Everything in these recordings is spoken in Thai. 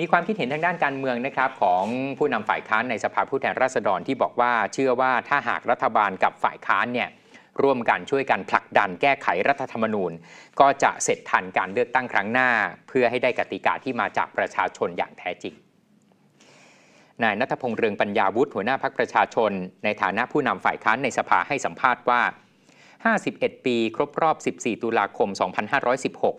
มีความคิดเห็นทางด้านการเมืองนะครับของผู้นำฝ่ายค้านในสภาผู้แทนราษฎรที่บอกว่าเชื่อว่าถ้าหากรัฐบาลกับฝ่ายค้านเนี่ยร่วมกันช่วยกันผลักดันแก้ไขรัฐธรรมนูญ ก็จะเสร็จทันการเลือกตั้งครั้งหน้า เพื่อให้ได้กติกาที่มาจากประชาชนอย่างแท้จริง นายนัทพงษ์เรืองปัญญาวุฒิหัวหน้าพักประชาชน ในฐานะผู้นำฝ่ายค้านในสภาให้สัมภาษณ์ว่า 51 ปี ครบรอบ 14 ตุลาคม 2516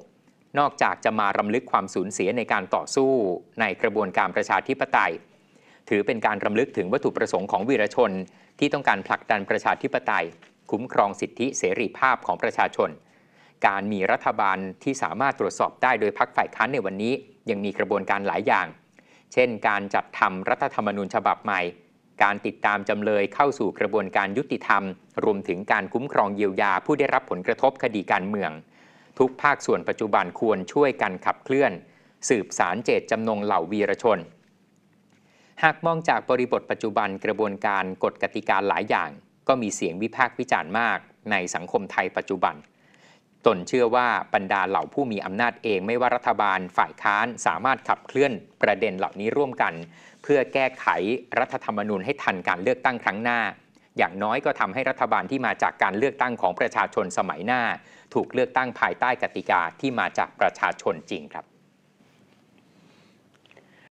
นอกจากจะมารำลึกความสูญเสียในการต่อสู้ในกระบวนการประชาธิปไตย ถือเป็นการรำลึกถึงวัตถุประสงค์ของวีรชน ที่ต้องการผลักดันประชาธิปไตย คุ้มครองสิทธิเสรีภาพของประชาชน การมีรัฐบาลที่สามารถตรวจสอบได้โดยพักฝ่ายค้านในวันนี้ ยังมีกระบวนการหลายอย่าง เช่นการจัดทำรัฐธรรมนูญฉบับใหม่ การติดตามจำเลยเข้าสู่กระบวนการยุติธรรม รวมถึงการคุ้มครองเยียวยาผู้ได้รับผลกระทบคดีการเมืองทุกภาคส่วนปัจจุบันควรช่วยกันขับเคลื่อน สืบสารเจตจำนงเหล่าวีรชน หากมองจากบริบทปัจจุบันกระบวนการกฎกติกาหลายอย่าง ก็มีเสียงวิพากษ์วิจารณ์มากในสังคมไทยปัจจุบัน ตนเชื่อว่าบรรดาเหล่าผู้มีอำนาจเองไม่ว่ารัฐบาลฝ่ายค้านสามารถขับเคลื่อนประเด็นเหล่านี้ร่วมกัน เพื่อแก้ไขรัฐธรรมนูญให้ทันการเลือกตั้งครั้งหน้าอย่างน้อยก็ทำให้รัฐบาลที่มาจากการเลือกตั้งของประชาชนสมัยหน้า ถูกเลือกตั้งภายใต้กติกาที่มาจากประชาชนจริงครับ